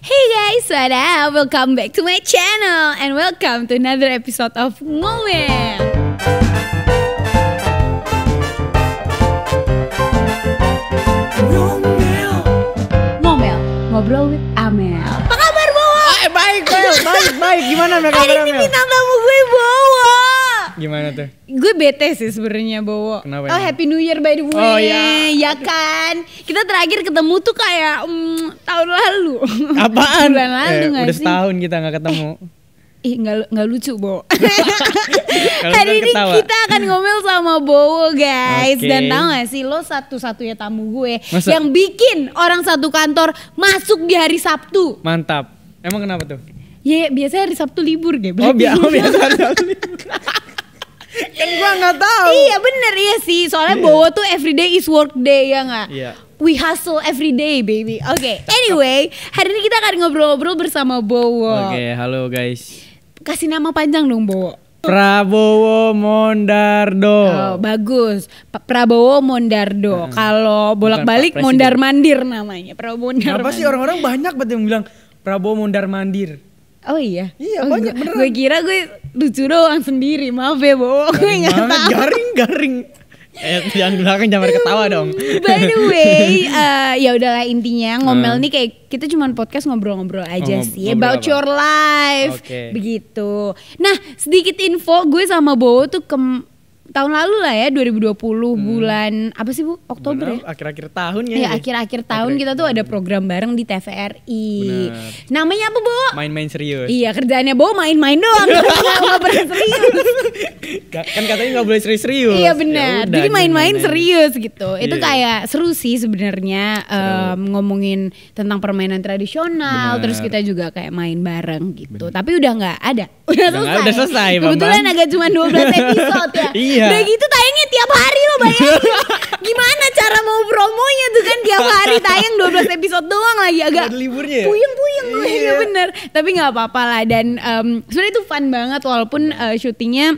Hey guys, what up? Welcome back to my channel and welcome to another episode of Ngomel. Ngomel. ngobrol with Amel. Apa kabar Bowo? Baik, baik, baik, baik. Gimana mereka? Hari ini bintang tamu gue bawa. Gimana tuh? Gue bete sih sebenarnya Bowo. Kenapa oh, Happy New Year by the oh, way. Oh iya. Ya kan? Kita terakhir ketemu tuh kayak um, tahun lalu. Apaan? Bulan lalu eh, gak udah sih? setahun kita nggak ketemu. Ih nggak nggak lucu Bo. Hari ini ketawa. kita akan ngomel sama Bowo guys okay. dan tau gak sih lo satu-satunya tamu gue Maksud? yang bikin orang satu kantor masuk di hari Sabtu. Mantap. Emang kenapa tuh? Ya biasanya hari Sabtu libur gitu. Oh, oh biasa hari Sabtu libur kan gua nggak tahu iya bener iya sih soalnya yeah. Bowo tuh everyday is work day ya nggak yeah. We hustle every day, baby. Oke, okay. anyway, hari ini kita akan ngobrol-ngobrol bersama Bowo. Oke, okay, halo guys. Kasih nama panjang dong, Bowo. Prabowo Mondardo. Oh, bagus. Pa Prabowo Mondardo. Hmm. Kalau bolak-balik mondar-mandir namanya. Prabowo Mondar. Kenapa sih orang-orang banyak banget yang bilang Prabowo mondar-mandir? Oh iya. Iya oh, banyak Gue kira gue lucu doang sendiri. Maaf ya, bohong. Gue enggak tahu. Garing garing. Eh, yang belakang jangan ketawa dong. By the way, uh, ya udahlah intinya eh. ngomel hmm. nih kayak kita cuma podcast ngobrol-ngobrol aja oh, sih ngobrol about apa? your life. Okay. Begitu. Nah, sedikit info gue sama Bowo tuh kem tahun lalu lah ya 2020 hmm. bulan apa sih Bu? Oktober ya? Ya, iya, ya? Akhir-akhir tahun ya. akhir-akhir tahun kita tuh ada program bareng di TVRI. Bener. Namanya apa Bu? Main-main serius. Iya, kerjaannya Bu main-main doang. nggak pernah serius. kan katanya nggak boleh serius-serius. Iya benar. Ya Jadi main-main serius gitu. Itu iya. kayak seru sih sebenarnya um, ngomongin tentang permainan tradisional bener. terus kita juga kayak main bareng gitu. Bener. Tapi udah nggak ada. Udah, udah selesai. Udah selesai. Kebetulan agak cuma 12 episode ya. iya. Iya. Udah gitu tayangnya tiap hari lo bayangin. Gimana cara mau promonya tuh kan tiap hari tayang 12 episode doang lagi agak Ada liburnya. Ya? Puyeng-puyeng gue iya. iya. bener. Tapi nggak apa-apa lah dan um, sebenarnya itu fun banget walaupun uh, syutingnya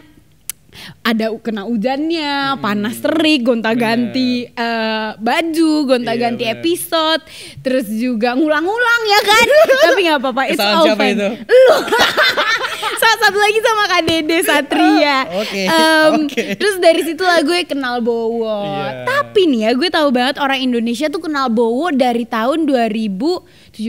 ada kena hujannya, hmm. panas terik, gonta-ganti uh, baju, gonta-ganti iya, episode, terus juga ngulang-ngulang ya kan. Tapi nggak apa-apa, it's all fine. sama satu lagi sama Kak Dede Satria. Oh, oke. um, okay. Terus dari situlah gue kenal Bowo. Yeah. Tapi nih ya gue tahu banget orang Indonesia tuh kenal Bowo dari tahun 2017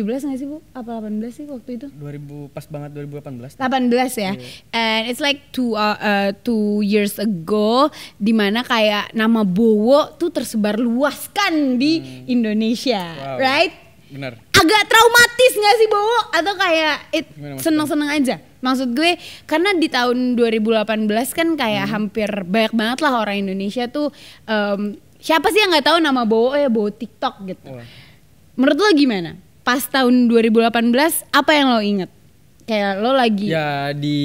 gak sih Bu? Apa 18 sih waktu itu? 2000 pas banget 2018. 18 ya. Yeah. And it's like two uh, uh, two years ago dimana kayak nama Bowo tuh tersebar luas kan di hmm. Indonesia, wow. right? Benar. Agak traumatis gak sih Bowo atau kayak seneng-seneng aja? maksud gue karena di tahun 2018 kan kayak hmm. hampir banyak banget lah orang Indonesia tuh um, siapa sih yang nggak tahu nama Bowo ya Bowo TikTok gitu. Oh. Menurut lo gimana? Pas tahun 2018 apa yang lo inget? Kayak lo lagi Ya di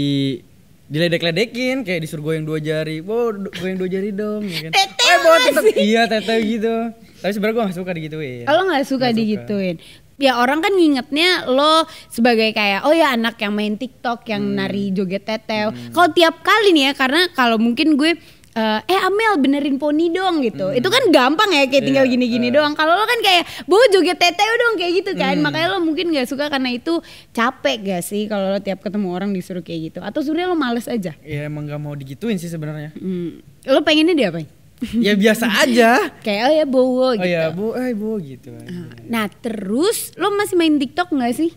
diledek-ledekin kayak disuruh yang dua jari. Wow, yang dua jari dong ya kan. Tete oh, Iya, tete gitu. Tapi sebenarnya gue gak suka digituin. Oh, lo gak suka, gak digituin. Suka ya orang kan ngingetnya lo sebagai kayak oh ya anak yang main TikTok yang hmm. nari joget tetel. Hmm. Kalau tiap kali nih ya karena kalau mungkin gue eh, eh Amel benerin poni dong gitu. Hmm. Itu kan gampang ya kayak tinggal iya, gini-gini yeah, doang. Kalau lo kan kayak bu joget teteo dong kayak gitu kan. Hmm. Makanya lo mungkin gak suka karena itu capek gak sih kalau lo tiap ketemu orang disuruh kayak gitu. Atau sebenarnya lo males aja? Ya emang gak mau digituin sih sebenarnya. Hmm. Lo pengennya diapain? ya biasa aja kayak oh ya bowo gitu oh ya gitu. bo eh bowo gitu aja. Ah, nah terus lo masih main TikTok nggak sih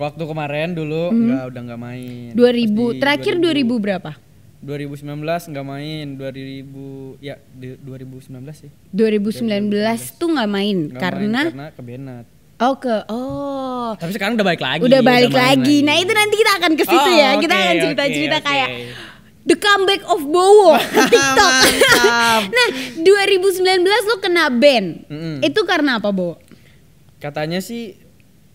waktu kemarin dulu hmm. nggak udah nggak main 2000 Pasti terakhir 2000, 2000 berapa 2019 nggak main 2000 ya 2019 sih 2019, 2019. tuh nggak main gak karena main, karena kebenat Benat Oh ke oh. Tapi sekarang udah balik lagi. Udah balik udah lagi. lagi. Nah itu nanti kita akan ke situ oh, ya. Kita okay, akan cerita-cerita okay, okay. kayak The comeback of Bowo ke TikTok. 2019 lo kena ban. Mm-hmm. Itu karena apa, Bo? Katanya sih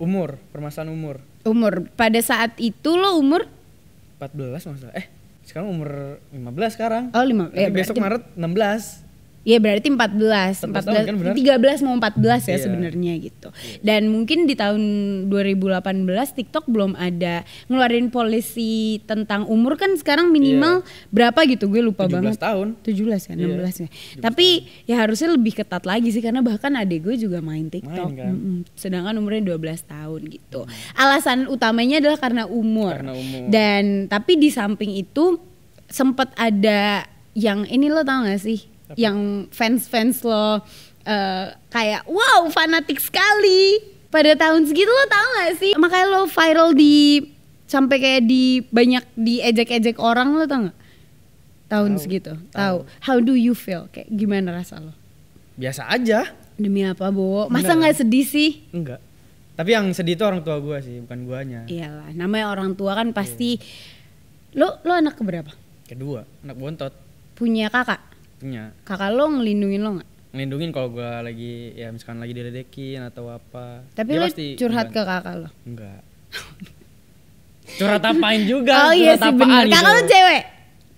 umur, permasalahan umur. Umur. Pada saat itu lo umur 14 masalah. Eh, sekarang umur 15 sekarang. Oh, 15. Ya, eh, besok Maret 16. Iya berarti 14, 14 tahun, kan 13 mau 14 ya iya. sebenarnya gitu. Dan mungkin di tahun 2018 TikTok belum ada ngeluarin polisi tentang umur kan sekarang minimal yeah. berapa gitu gue lupa 17 banget. tahun. 17 kan, iya. ya, 16 yeah. ya. Tapi ya harusnya lebih ketat lagi sih karena bahkan adik gue juga main TikTok. Main, kan? mm -mm. Sedangkan umurnya 12 tahun gitu. Alasan utamanya adalah karena umur. Karena umur. Dan tapi di samping itu sempat ada yang ini lo tau gak sih yang fans-fans lo uh, kayak wow fanatik sekali pada tahun segitu lo tau gak sih makanya lo viral di sampai kayak di banyak diejek-ejek orang lo tau gak tahun tau, segitu tahu how do you feel kayak gimana rasa lo biasa aja demi apa bo masa nggak sedih sih enggak tapi yang sedih itu orang tua gue sih bukan guanya iyalah namanya orang tua kan iya. pasti yeah. lo lo anak berapa? kedua anak bontot punya kakak kakak lo ngelindungin lo nggak ngelindungin kalau gue lagi ya misalkan lagi diledekin atau apa tapi dia lo pasti curhat enggak. ke kakak lo enggak curhat apain juga oh iya sih bener kakak lo gitu. cewek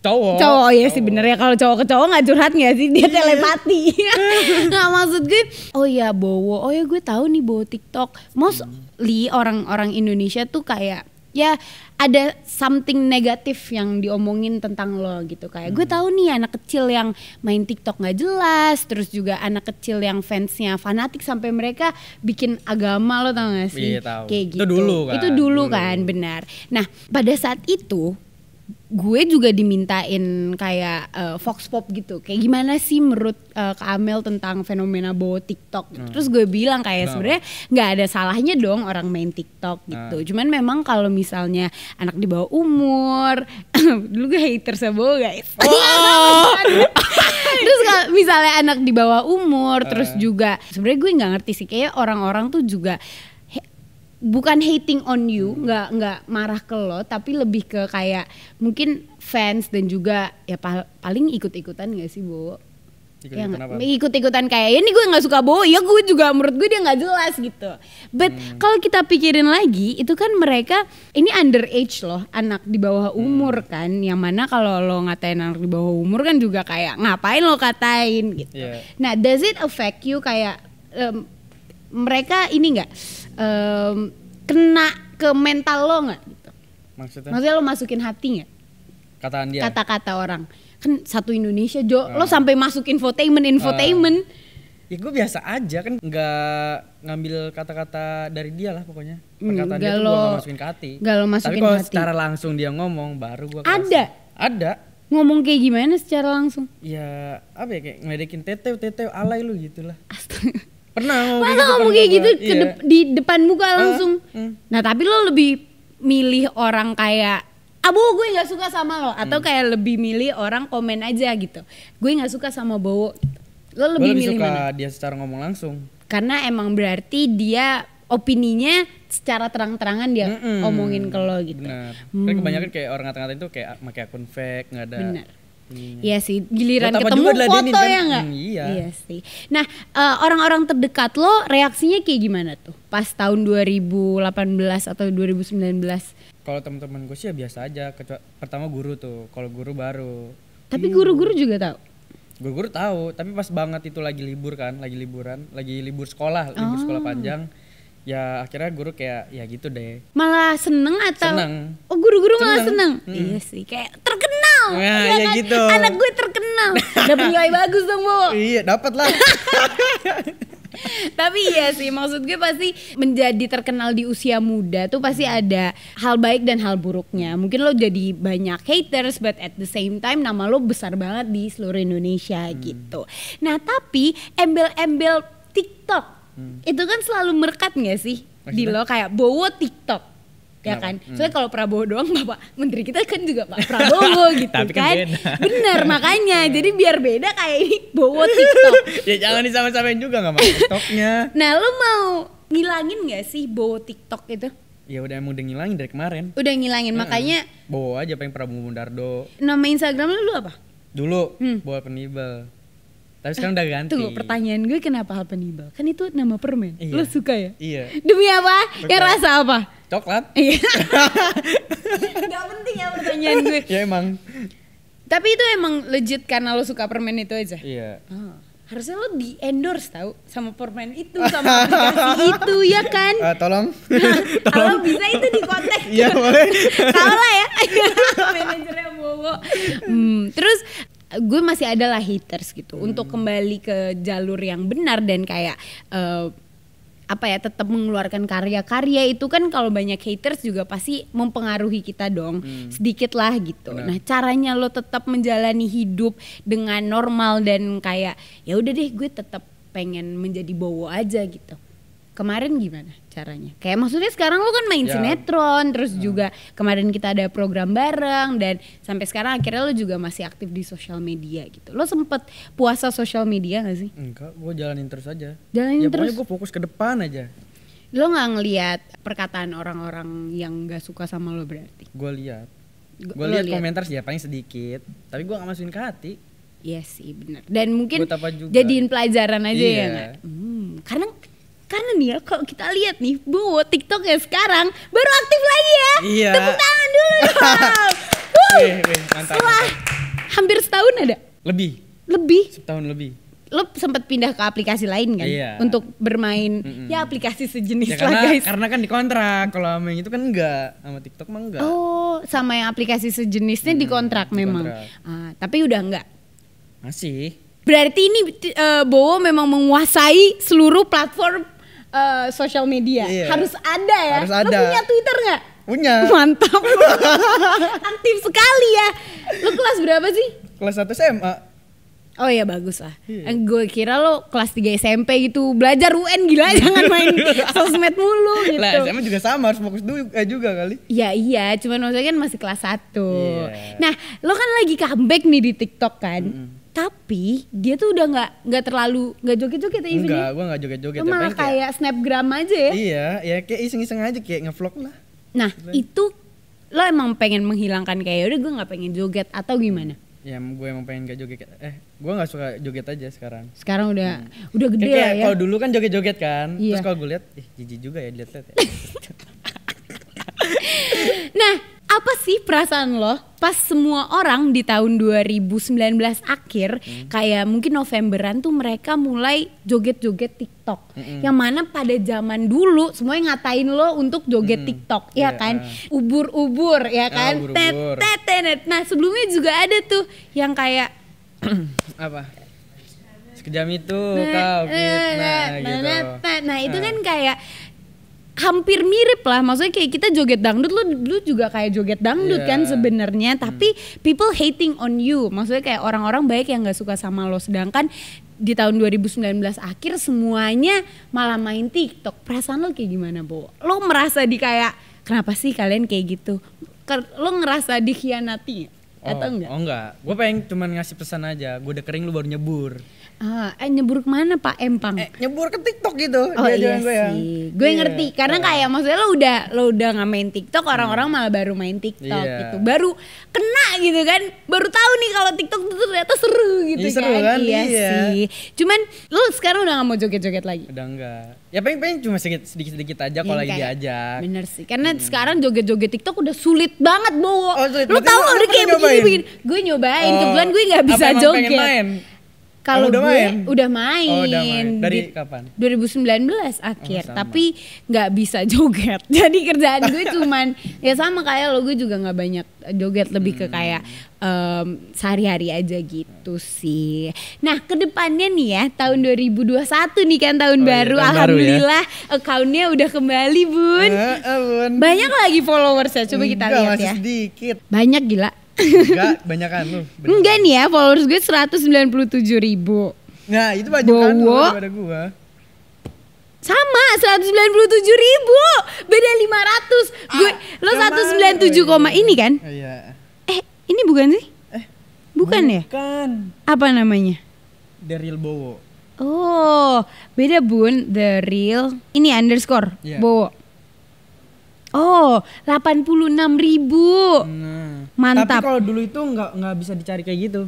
cowok cowok oh iya cowok. sih bener ya kalau cowok ke cowok nggak curhat nggak sih dia iya. telepati nggak maksud gue oh iya, bowo oh iya gue tahu nih bowo tiktok mostly hmm. orang-orang Indonesia tuh kayak ya ada something negatif yang diomongin tentang lo gitu kayak hmm. gue tahu nih anak kecil yang main TikTok nggak jelas terus juga anak kecil yang fansnya fanatik sampai mereka bikin agama lo tau gak sih iya, tahu. kayak gitu itu dulu kan itu dulu, dulu. kan benar nah pada saat itu gue juga dimintain kayak uh, Fox Pop gitu. Kayak gimana sih menurut uh, Kak Amel tentang fenomena bawa TikTok? Gitu. Hmm. Terus gue bilang kayak nah. sebenarnya nggak ada salahnya dong orang main TikTok gitu. Nah. Cuman memang kalau misalnya anak di bawah umur, dulu gue haters ya, bola guys. Oh. terus kalau misalnya anak di bawah umur, uh. terus hmm. juga sebenarnya gue nggak ngerti sih kayak orang-orang tuh juga bukan hating on you, hmm. nggak hmm. nggak marah ke lo, tapi lebih ke kayak mungkin fans dan juga ya pal paling ikut-ikutan gak sih, bu? Ya ikut-ikutan ya, Ikut-ikutan kayak ini gue nggak suka Bo, ya gue juga menurut gue dia nggak jelas gitu. But hmm. kalau kita pikirin lagi, itu kan mereka ini underage loh, anak di bawah hmm. umur hmm. kan, yang mana kalau lo ngatain anak di bawah umur kan juga kayak ngapain lo katain gitu. Yeah. Nah, does it affect you kayak um, mereka ini nggak? um, kena ke mental lo nggak maksudnya maksudnya lo masukin hati nggak kataan dia kata-kata orang kan satu Indonesia Jo uh. lo ah. sampai masuk infotainment ah. infotainment uh. Ya gue biasa aja kan nggak ngambil kata-kata dari dia lah pokoknya perkataan gak dia lo, tuh gue masukin ke hati. Gak lo masukin Tapi kalau secara langsung dia ngomong baru gue Ada? Ada ngomong kayak gimana secara langsung? Ya apa ya kayak ngeledekin teteu teteu alay lu gitu lah. Astaga pernah masa gitu, ngomong kayak gitu ke iya. de di depan muka ah, langsung uh, uh. nah tapi lo lebih milih orang kayak abu gue nggak suka sama lo hmm. atau hmm. kayak lebih milih orang komen aja gitu gue nggak suka sama Bowo lo lebih, gue lebih milih suka mana dia secara ngomong langsung karena emang berarti dia opininya secara terang-terangan dia mm -mm. omongin ke lo gitu. Benar. Hmm. Karena kebanyakan kayak orang ngata-ngatain tuh kayak ah, pakai akun fake, nggak ada Benar. Hmm. Iya sih, giliran Betapa ketemu foto kan? ya nggak? Hmm, iya. iya sih. Nah, orang eh, orang-orang terdekat lo reaksinya kayak gimana tuh? Pas tahun 2018 atau 2019? Kalau teman-teman gue sih ya biasa aja. Kecuali, pertama guru tuh, kalau guru baru. Tapi guru-guru juga tahu. Guru-guru tahu, tapi pas banget itu lagi libur kan, lagi liburan, lagi libur sekolah, oh. libur sekolah oh. panjang ya akhirnya guru kayak ya gitu deh malah seneng atau seneng oh guru-guru malah seneng hmm. iya sih kayak terkenal terkenal. Nah, ya, ya iya kan? gitu. Anak gue terkenal. Dapat nilai bagus dong, Bu. Iya, dapat lah. Tapi iya sih, maksud gue pasti menjadi terkenal di usia muda tuh pasti hmm. ada hal baik dan hal buruknya. Mungkin lo jadi banyak haters, but at the same time nama lo besar banget di seluruh Indonesia hmm. gitu. Nah tapi embel-embel TikTok hmm. itu kan selalu merekat gak sih Maksudnya? di lo kayak bowo TikTok ya kan hmm. soalnya kalau Prabowo doang bapak menteri kita kan juga Pak Prabowo gitu Tapi kan, kan bener makanya iya. jadi biar beda kayak ini Bowo TikTok ya jangan disama-samain juga nggak mau TikToknya nah lo mau ngilangin nggak sih Bowo TikTok itu Ya udah emang udah ngilangin dari kemarin. Udah ngilangin hmm. makanya. Bawa aja pengen Prabowo Mundardo. Nama Instagram lu apa? Dulu hmm. bawa penibel. Tapi sekarang udah ganti. Tunggu, pertanyaan gue kenapa hal penibal? Kan itu nama permen. Iya. Lo suka ya? Iya. Demi apa? Suka. Ya rasa apa? Coklat? Iya. Gak penting ya pertanyaan gue. ya emang. Tapi itu emang legit karena lo suka permen itu aja. Iya. Oh. Harusnya lo di endorse tau sama permen itu sama aplikasi itu ya kan? Uh, tolong. Kalau bisa itu di kontak. Iya boleh. Salah ya. Manajernya bobo. Hmm, terus gue masih ada lah haters gitu hmm. untuk kembali ke jalur yang benar dan kayak uh, apa ya tetap mengeluarkan karya-karya itu kan kalau banyak haters juga pasti mempengaruhi kita dong hmm. sedikit lah gitu. Benar. Nah caranya lo tetap menjalani hidup dengan normal dan kayak ya udah deh gue tetap pengen menjadi bowo aja gitu. Kemarin gimana? caranya kayak maksudnya sekarang lu kan main ya. sinetron terus hmm. juga kemarin kita ada program bareng dan sampai sekarang akhirnya lu juga masih aktif di sosial media gitu lo sempet puasa sosial media gak sih enggak gue jalanin terus aja jalanin ya, terus gue fokus ke depan aja lo nggak ngelihat perkataan orang-orang yang gak suka sama lo berarti gue lihat gue lihat komentar sih ya paling sedikit tapi gue gak masukin ke hati Iya yes, sih benar. Dan mungkin jadiin pelajaran aja ya, iya. ya. Gak? Hmm, karena karena nih ya kalau kita lihat nih Bu, TikTok ya sekarang baru aktif lagi ya. Iya. Tepuk tangan dulu dong. wih, wih, mantap, Setelah hampir setahun ada? Lebih. Lebih. Setahun lebih. Lo sempat pindah ke aplikasi lain kan iya. untuk bermain mm -mm. ya aplikasi sejenis ya, karena, lah guys. Karena kan dikontrak. Kalau sama yang itu kan enggak, sama TikTok mah enggak. Oh, sama yang aplikasi sejenisnya hmm, dikontrak, dikontrak memang. Ah, tapi udah enggak. Masih. Berarti ini uh, Bowo memang menguasai seluruh platform uh, eh, sosial media. yeah. Harus ada ya. Harus ada. Lu punya Twitter nggak? Punya. Mantap. Aktif sekali ya. Lu kelas berapa sih? Kelas satu SMA. Oh iya bagus lah. Iya. Eh, Gue kira lo kelas 3 SMP gitu belajar UN gila ya, jangan main sosmed mulu gitu. Lah SMA juga sama harus fokus dulu eh, juga kali. Ya iya, cuman maksudnya kan masih kelas 1. Yeah. Nah, lo kan lagi comeback nih di TikTok kan. Mm -hmm tapi dia tuh udah nggak nggak terlalu nggak joget-joget ya Enggak, gue nggak joget-joget. Cuma kayak, kayak snapgram aja ya? Iya, ya kayak iseng-iseng aja kayak ngevlog lah. Nah gitu. itu lo emang pengen menghilangkan kayak udah gue nggak pengen joget atau gimana? Ya gue emang pengen gak joget. Eh gue nggak suka joget aja sekarang. Sekarang udah hmm. udah gede kayak, ya. Kalau dulu kan joget-joget kan. Iya. Terus kalau gue lihat, ih jijik juga ya dilihat-lihat. Ya. nah apa sih perasaan lo pas semua orang di tahun 2019 akhir hmm. kayak mungkin Novemberan tuh mereka mulai joget-joget TikTok. Hmm. Yang mana pada zaman dulu semuanya ngatain lo untuk joget hmm. TikTok, ya kan? Ubur-ubur, ya ah, kan? Oh, tet, tet, Nah, sebelumnya juga ada tuh yang kayak apa? Sekejam itu nah, kau eh, nah, nah, nah, gitu. Nah, nah, nah itu nah. kan kayak hampir mirip lah maksudnya kayak kita joget dangdut lu lu juga kayak joget dangdut yeah. kan iya. sebenarnya hmm. tapi people hating on you maksudnya kayak orang-orang baik yang nggak suka sama lo sedangkan di tahun 2019 akhir semuanya malah main TikTok perasaan lo kayak gimana Bo? Lo merasa di kayak kenapa sih kalian kayak gitu? Lo ngerasa dikhianati? Oh, atau enggak? Oh enggak, gue pengen cuman ngasih pesan aja, gue udah kering lu baru nyebur Ah, eh nyebur mana Pak Empang? Eh, nyebur ke TikTok gitu. Oh dia iya ya. gue yang... Gue yeah. ngerti karena ah. kayak maksudnya lo udah lo udah ngamen TikTok, hmm. orang-orang malah baru main TikTok yeah. gitu. Baru kena gitu kan. Baru tahu nih kalau TikTok itu ternyata seru gitu yeah, seru kan. kan? Iya, iya sih. Cuman lo sekarang udah nggak mau joget-joget lagi? Udah enggak. Ya pengen-pengen cuma sedikit-sedikit aja kalau iya, lagi diajak. Bener sih. Karena hmm. sekarang joget-joget TikTok udah sulit banget, Bowo. Oh, sulit. Lo tahu udah kayak begini-begini. Gue nyobain, oh, kebetulan gue nggak bisa joget. Pengen main? Kalau udah main? udah main. Oh, Dari di, kapan? 2019 akhir, oh, tapi nggak bisa joget. Jadi kerjaan gue cuman ya sama kayak lo gue juga nggak banyak joget lebih hmm. ke kayak um, sehari-hari aja gitu sih. Nah, kedepannya nih ya tahun 2021 nih kan tahun oh, iya, baru, iya, tahun ya. alhamdulillah ya. accountnya udah kembali bun. Uh, uh, Banyak lagi followersnya, coba kita lihat ya. Sedikit. Banyak gila. Enggak, banyak kan lu. Enggak nih ya, followers gue 197 ribu. Nah, itu banyak kan lu daripada gue. Sama, 197 ribu. Beda 500. Ah, gue, seratus lo 197 koma ini kan? Oh, iya. Eh, ini bukan sih? Eh, bukan, bukan. ya? Bukan. Apa namanya? the real Bowo. Oh, beda bun, the real. Ini underscore, yeah. Bowo. Oh, 86 ribu. Nah. Mantap. Tapi kalau dulu itu nggak nggak bisa dicari kayak gitu.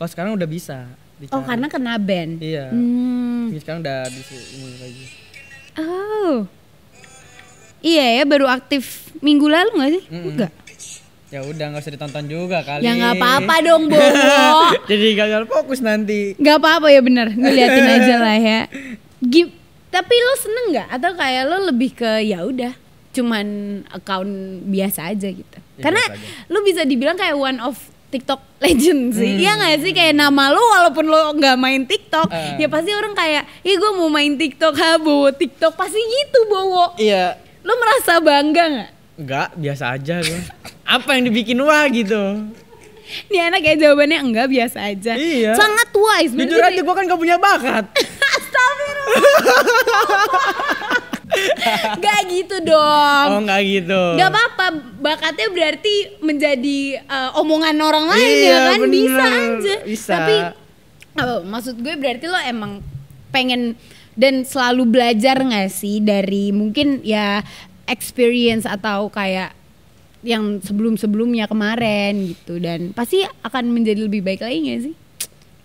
Kalau sekarang udah bisa. Oh, dicari. Oh, karena kena band. Iya. Hmm. sekarang udah bisa ini lagi. Oh. Iya ya, baru aktif minggu lalu nggak sih? Mm -mm. Enggak. Ya udah nggak usah ditonton juga kali. Ya nggak apa-apa dong, Bobo. Jadi gagal fokus nanti. Nggak apa-apa ya bener, ngeliatin aja lah ya. Gip, tapi lo seneng nggak atau kayak lo lebih ke ya udah cuman account biasa aja gitu. Ya, Karena lu bisa dibilang kayak one of TikTok legend sih. Hmm. Iya gak sih kayak nama lu walaupun lu nggak main TikTok, uh. ya pasti orang kayak, "Ih, gue mau main TikTok, ha, bawa TikTok." Pasti gitu, Bowo. Iya. Lu merasa bangga gak? Enggak, biasa aja gue. Apa yang dibikin wah gitu. Ini anak kayak jawabannya enggak biasa aja. Iya. Sangat wise. Jujur aja gue kan gak punya bakat. Astagfirullah. gak gitu dong. Oh gak gitu. Gak apa-apa, bakatnya berarti menjadi uh, omongan orang lain ya iya, ya kan bener, bisa aja. Bisa. Tapi apa, maksud gue berarti lo emang pengen dan selalu belajar gak sih dari mungkin ya experience atau kayak yang sebelum-sebelumnya kemarin gitu dan pasti akan menjadi lebih baik lagi gak sih?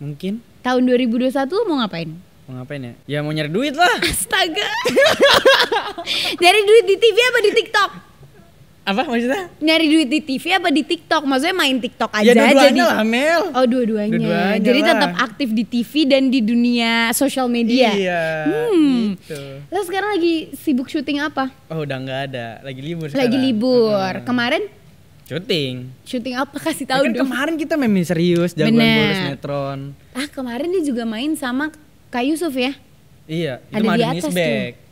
Mungkin. Tahun 2021 lo mau ngapain? Mau ngapain ya? Ya mau nyari duit lah. Astaga. nyari duit di TV apa di TikTok? Apa maksudnya? Nyari duit di TV apa di TikTok? Maksudnya main TikTok ya, aja ya, dua-duanya jadi... lah Mel. Oh dua-duanya. Dua jadi tetap aktif di TV dan di dunia sosial media. Iya. Hmm. Gitu. Terus sekarang lagi sibuk syuting apa? Oh udah nggak ada. Lagi libur sekarang. Lagi libur. Hmm. Kemarin Syuting. Syuting apa ya kasih tahu ya kan dong. kemarin kita main serius jagoan Bener. bolos netron. Ah, kemarin dia juga main sama Kak Yusuf ya? Iya, itu ada di atas back. tuh.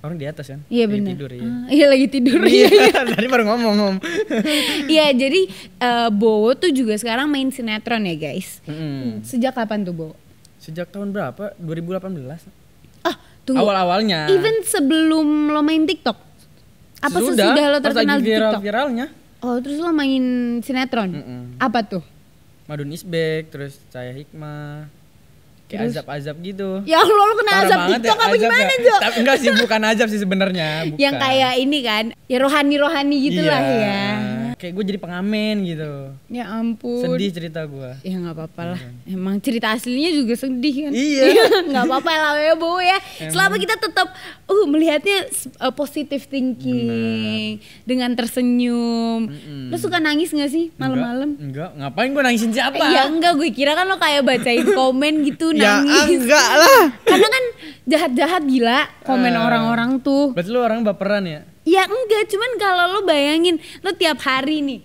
Orang di atas kan? Iya benar. Tidur ya. Uh, iya lagi tidur iya. iya. Tadi baru ngomong om. Iya jadi uh, Bowo tuh juga sekarang main sinetron ya guys. Mm. Sejak kapan tuh Bowo? Sejak tahun berapa? 2018. Ah tunggu. Awal awalnya. Even sebelum lo main TikTok. Apa Sudah, sesudah lo terkenal di viral TikTok? Viralnya. Oh terus lo main sinetron? Mm -mm. Apa tuh? Madun Isbek, terus Cahaya Hikmah kayak azab-azab gitu. Ya Allah lu kena Parah azab TikTok ya, apa azab ya. gimana, Jo? Tapi enggak sih bukan azab sih sebenarnya, Yang kayak ini kan, ya rohani-rohani gitu iya. lah ya kayak gue jadi pengamen gitu ya ampun sedih cerita gue ya nggak apa-apa lah hmm. emang cerita aslinya juga sedih kan iya nggak apa-apa lah bu ya selama kita tetap uh melihatnya uh, positive thinking Bener. dengan tersenyum Mm-mm. lo suka nangis gak sih malam-malam enggak, enggak ngapain gue nangisin siapa ya enggak gue kira kan lo kayak bacain komen gitu ya, nangis ya enggak lah karena kan jahat-jahat gila komen eh. orang-orang tuh berarti lo orang baperan ya Ya enggak, cuman kalau lo bayangin lo tiap hari nih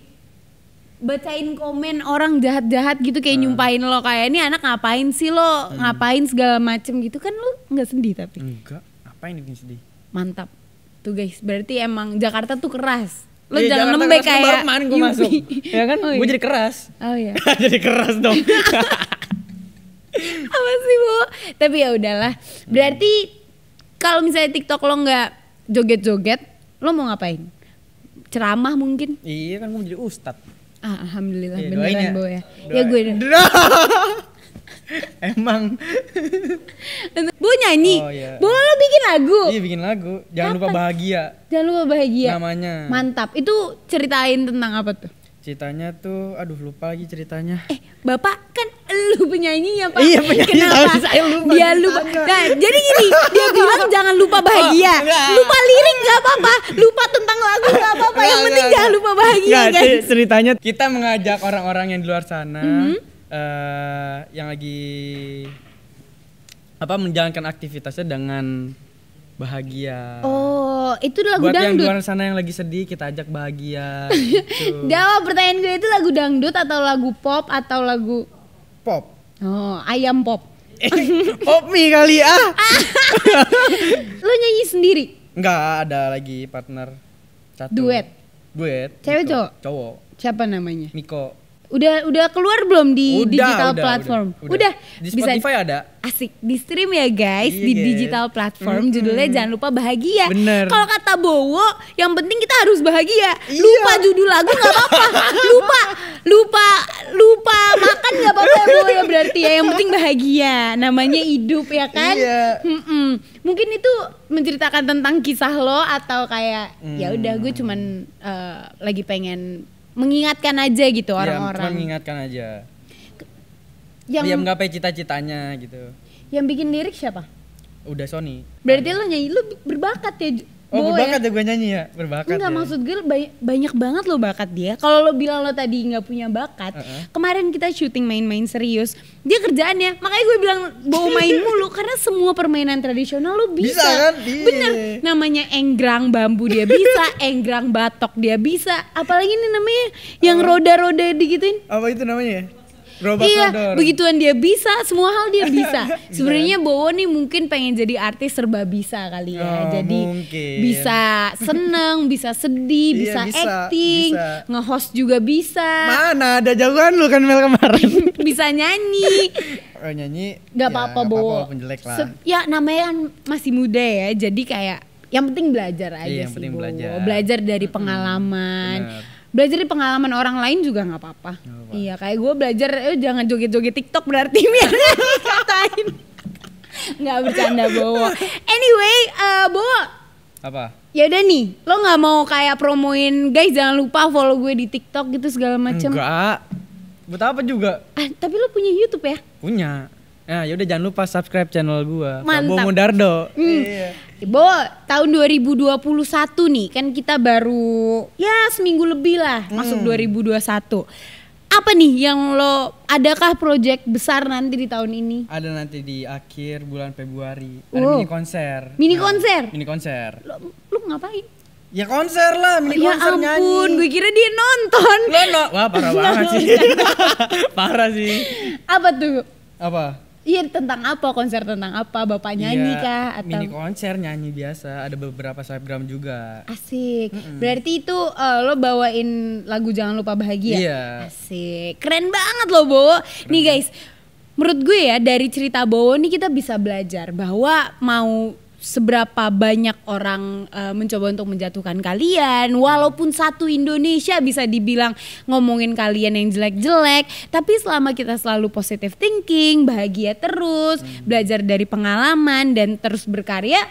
bacain komen orang jahat-jahat gitu kayak uh. nyumpahin lo kayak ini anak ngapain sih lo hmm. ngapain segala macem gitu kan lo nggak sedih tapi enggak apa bikin sedih mantap tuh guys berarti emang Jakarta tuh keras lo ya, jangan lembek kayak kemarin gue masuk ya kan oh, iya. gue jadi keras oh iya jadi keras dong apa sih bu tapi ya udahlah berarti hmm. kalau misalnya TikTok lo nggak joget-joget lo mau ngapain ceramah mungkin iya kan gue jadi ustad ah alhamdulillah iya, beneran ya. ya ya gue Emang. Bu nyanyi. Oh, iya. Boleh lo bikin lagu. Iya bikin lagu. Jangan Kapan? lupa bahagia. Jangan lupa bahagia. Namanya. Mantap. Itu ceritain tentang apa tuh? ceritanya tuh aduh lupa lagi ceritanya eh bapak kan lu penyanyi ya pak iya penyanyi kenapa saya lupa dia lupa nah jadi gini dia bilang jangan lupa oh, bahagia lupa lirik gak apa-apa lupa tentang lagu gak apa-apa yang penting enggak. jangan lupa bahagia enggak, guys ceritanya kita mengajak orang-orang yang di luar sana mm -hmm. uh, yang lagi apa menjalankan aktivitasnya dengan bahagia. Oh, itu lagu Buat dangdut. Buat yang luar sana yang lagi sedih, kita ajak bahagia. jawab gitu. pertanyaan gue itu lagu dangdut atau lagu pop atau lagu pop? Oh, ayam pop. Eh, pop mie kali ah. Lu nyanyi sendiri? Enggak, ada lagi partner. Satu. Duet. Duet. Cewek gitu. cowok? Cowok. Siapa namanya? Miko. Udah udah keluar belum di udah, digital udah, platform? Udah, udah. udah. Di Spotify bisa, ada. Asik, di stream ya guys iya, di digital platform. Mm -hmm. Judulnya jangan lupa bahagia. Kalau kata Bowo, yang penting kita harus bahagia. Iya. Lupa judul lagu nggak apa-apa. lupa, lupa, lupa makan nggak apa-apa ya berarti ya. Yang penting bahagia. Namanya hidup ya kan. Iya. Mm -mm. Mungkin itu menceritakan tentang kisah lo atau kayak mm. ya hmm. udah gue cuman uh, lagi pengen mengingatkan aja gitu iya, orang-orang. Ya, mengingatkan aja. Yang dia menggapai cita-citanya gitu. Yang bikin lirik siapa? Udah Sony. Berarti lo nyanyi lo berbakat ya Oh boleh. Ya. berbakat ya gue nyanyi ya berbakat. Enggak ya. maksud gue ba banyak banget lo bakat dia. Kalau lo bilang lo tadi nggak punya bakat, uh -uh. kemarin kita syuting main-main serius, dia kerjaannya. Makanya gue bilang bawa main mulu karena semua permainan tradisional lo bisa. Bisa kan? Iya. Bener. Namanya enggrang bambu dia bisa, enggrang batok dia bisa. Apalagi ini namanya yang roda-roda digituin. Apa itu namanya? Robot iya, begituan dia bisa, semua hal dia bisa. Iya. Sebenarnya Bowo nih mungkin pengen jadi artis serba bisa kali ya. Oh, jadi mungkin. bisa seneng, bisa sedih, iya, bisa, iya, bisa acting, bisa. nge-host juga bisa. Mana ada jagoan lu kan Mel kemarin. bisa nyanyi. Oh, nyanyi. Gak ya, apa-apa ya, Bowo. Apa ya namanya kan masih muda ya, jadi kayak yang penting belajar iya, aja iya, yang penting Bowo. Belajar. belajar dari pengalaman. Hmm, belajar dari pengalaman orang lain juga nggak apa-apa. Iya, kayak gue belajar eh, jangan joget-joget TikTok berarti biar dikatain. nggak bercanda bawa. Anyway, uh, eh, bawa. Apa? Ya udah nih, lo nggak mau kayak promoin guys jangan lupa follow gue di TikTok gitu segala macam. Enggak. Buat apa juga? Ah, tapi lo punya YouTube ya? Punya. Nah, ya udah jangan lupa subscribe channel gua. Mantap. Bomo Dardo. Hmm. Yeah. Bo, tahun 2021 nih kan kita baru ya seminggu lebih lah hmm. masuk 2021. Apa nih yang lo adakah project besar nanti di tahun ini? Ada nanti di akhir bulan Februari oh. mini konser. Mini konser. Nah, mini konser. Lo, lo ngapain? Ya konser lah, mini ya konser ampun, nyanyi. gue kira dia nonton. Lo lo. wah parah banget sih. parah sih. Apa tuh? Apa? Iya tentang apa konser tentang apa bapak iya, nyanyi iya, kah atau mini konser nyanyi biasa ada beberapa selebgram juga. Asik. Mm -mm. Berarti itu uh, lo bawain lagu jangan lupa bahagia. Iya. Asik. Keren banget lo bo Keren. Nih guys, menurut gue ya dari cerita Bowo nih kita bisa belajar bahwa mau seberapa banyak orang uh, mencoba untuk menjatuhkan kalian walaupun satu Indonesia bisa dibilang ngomongin kalian yang jelek-jelek tapi selama kita selalu positive thinking bahagia terus hmm. belajar dari pengalaman dan terus berkarya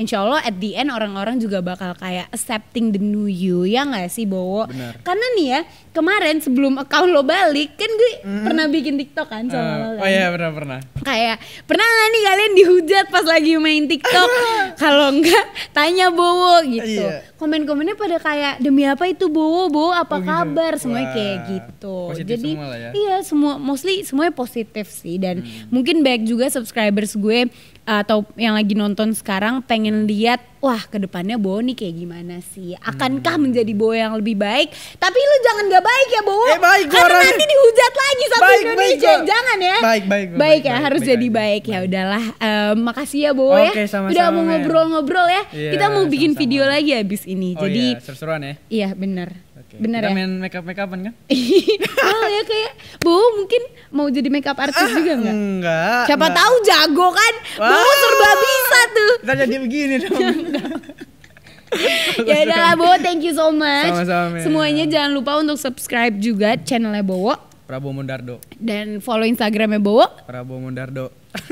insya Allah at the end orang-orang juga bakal kayak accepting the new you ya nggak sih Bowo? Bener. Karena nih ya kemarin sebelum account lo balik kan gue mm. pernah bikin TikTok kan sama uh, lo Oh iya kan? pernah pernah. Kayak pernah nggak nih kalian dihujat pas lagi main TikTok? Kalau enggak tanya Bowo gitu. Iya. Komen-komennya pada kayak demi apa itu Bowo Bowo apa oh, gitu. kabar semuanya kayak gitu. Positif Jadi semua ya. iya semua mostly semuanya positif sih dan hmm. mungkin banyak juga subscribers gue atau yang lagi nonton sekarang pengen lihat wah kedepannya Bo nih kayak gimana sih akankah hmm. menjadi Bo yang lebih baik tapi lu jangan gak baik ya Bo. eh, baik, karena nanti dihujat lagi satu baik, Indonesia baik, jangan ya baik baik baik, ya harus jadi baik, ya udahlah um, makasih ya Bo ya udah mau ngobrol-ngobrol ya kita iya, mau bikin video lagi habis ini oh jadi iya. seru-seruan ya iya bener Okay. Bener Kita ya? main makeup makeupan kan? oh ya kayak Bu mungkin mau jadi makeup artist ah, juga enggak? Enggak. Siapa enggak. tahu jago kan? Wow. Bu serba bisa tuh. Kita jadi begini dong. ya udah lah Bowo, thank you so much. Sama-sama. Semuanya jangan lupa untuk subscribe juga channelnya Bowo. Prabowo Mundardo. Dan follow Instagramnya Bowo. Prabowo Mundardo.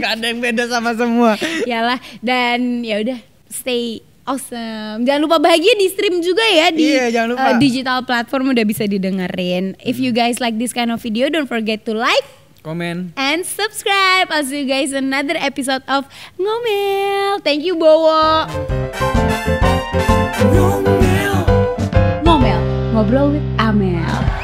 Gak ada yang beda sama semua. Yalah dan ya udah stay Awesome. Jangan lupa bahagia di stream juga ya di iya, Uh, digital platform udah bisa didengerin. If you guys like this kind of video, don't forget to like, comment, and subscribe. I'll see you guys another episode of Ngomel. Thank you Bowo. Ngomel. Ngomel. Ngobrol with Amel.